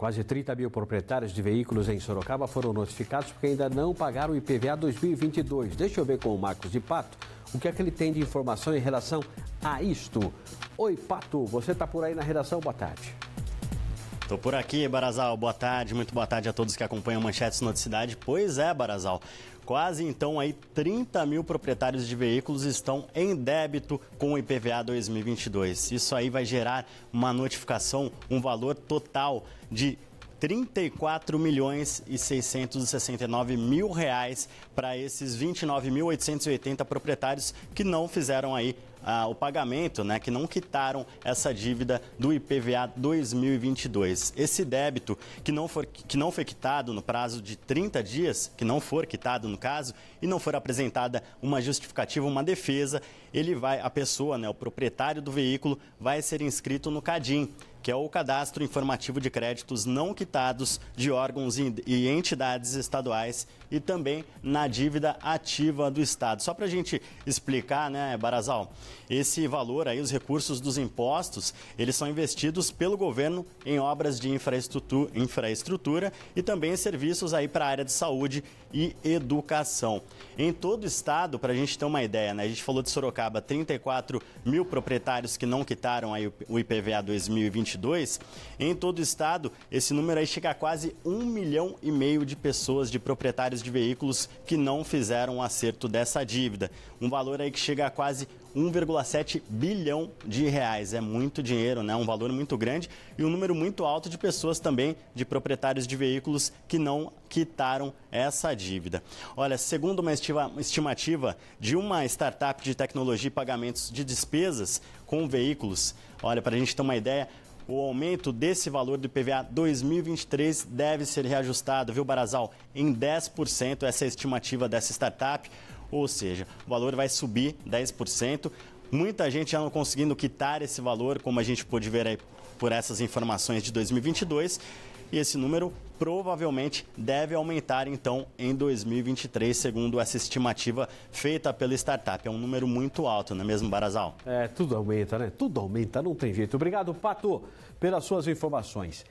Quase 30 mil proprietários de veículos em Sorocaba foram notificados porque ainda não pagaram o IPVA 2022. Deixa eu ver com o Marcos de Pato o que é que ele tem de informação em relação a isto. Oi, Pato, você está por aí na redação? Boa tarde. Estou por aqui, Barazal. Boa tarde, muito boa tarde a todos que acompanham Manchetes Noticidade. Pois é, Barazal. Quase então aí 30 mil proprietários de veículos estão em débito com o IPVA 2022. Isso aí vai gerar uma notificação, um valor total de 34 milhões e 669 mil reais para esses 29.880 proprietários que não fizeram aí ah, o pagamento, né, que não quitaram essa dívida do IPVA 2022. Esse débito que não, for, que não foi quitado no prazo de 30 dias, que não for quitado no caso, e não for apresentada uma justificativa, uma defesa, ele vai, a pessoa, né, o proprietário do veículo, vai ser inscrito no CADIM que é o Cadastro Informativo de Créditos Não Quitados de Órgãos e Entidades Estaduais e também na dívida ativa do Estado. Só para a gente explicar, né, Barazal? Esse valor aí, os recursos dos impostos, eles são investidos pelo governo em obras de infraestrutura, infraestrutura e também em serviços aí para a área de saúde e educação. Em todo o estado, para a gente ter uma ideia, né? A gente falou de Sorocaba, 34 mil proprietários que não quitaram aí o IPVA 2022. Em todo o estado, esse número aí chega a quase um milhão e meio de pessoas, de proprietários de veículos que não fizeram o acerto dessa dívida. Um valor aí que chega a quase 1,7 bilhão de reais. É muito dinheiro, né? Um valor muito grande e um número muito alto de pessoas também, de proprietários de veículos que não quitaram essa dívida. Olha, segundo uma estimativa de uma startup de tecnologia e pagamentos de despesas com veículos, olha, para a gente ter uma ideia, o aumento desse valor do IPVA 2023 deve ser reajustado, viu, Barazal? Em 10%, essa é a estimativa dessa startup ou seja, o valor vai subir 10%. Muita gente já não conseguindo quitar esse valor, como a gente pôde ver aí por essas informações de 2022. E esse número provavelmente deve aumentar então em 2023, segundo essa estimativa feita pela startup. É um número muito alto, não é mesmo, Barazal? É, tudo aumenta, né? Tudo aumenta, não tem jeito. Obrigado, Pato, pelas suas informações.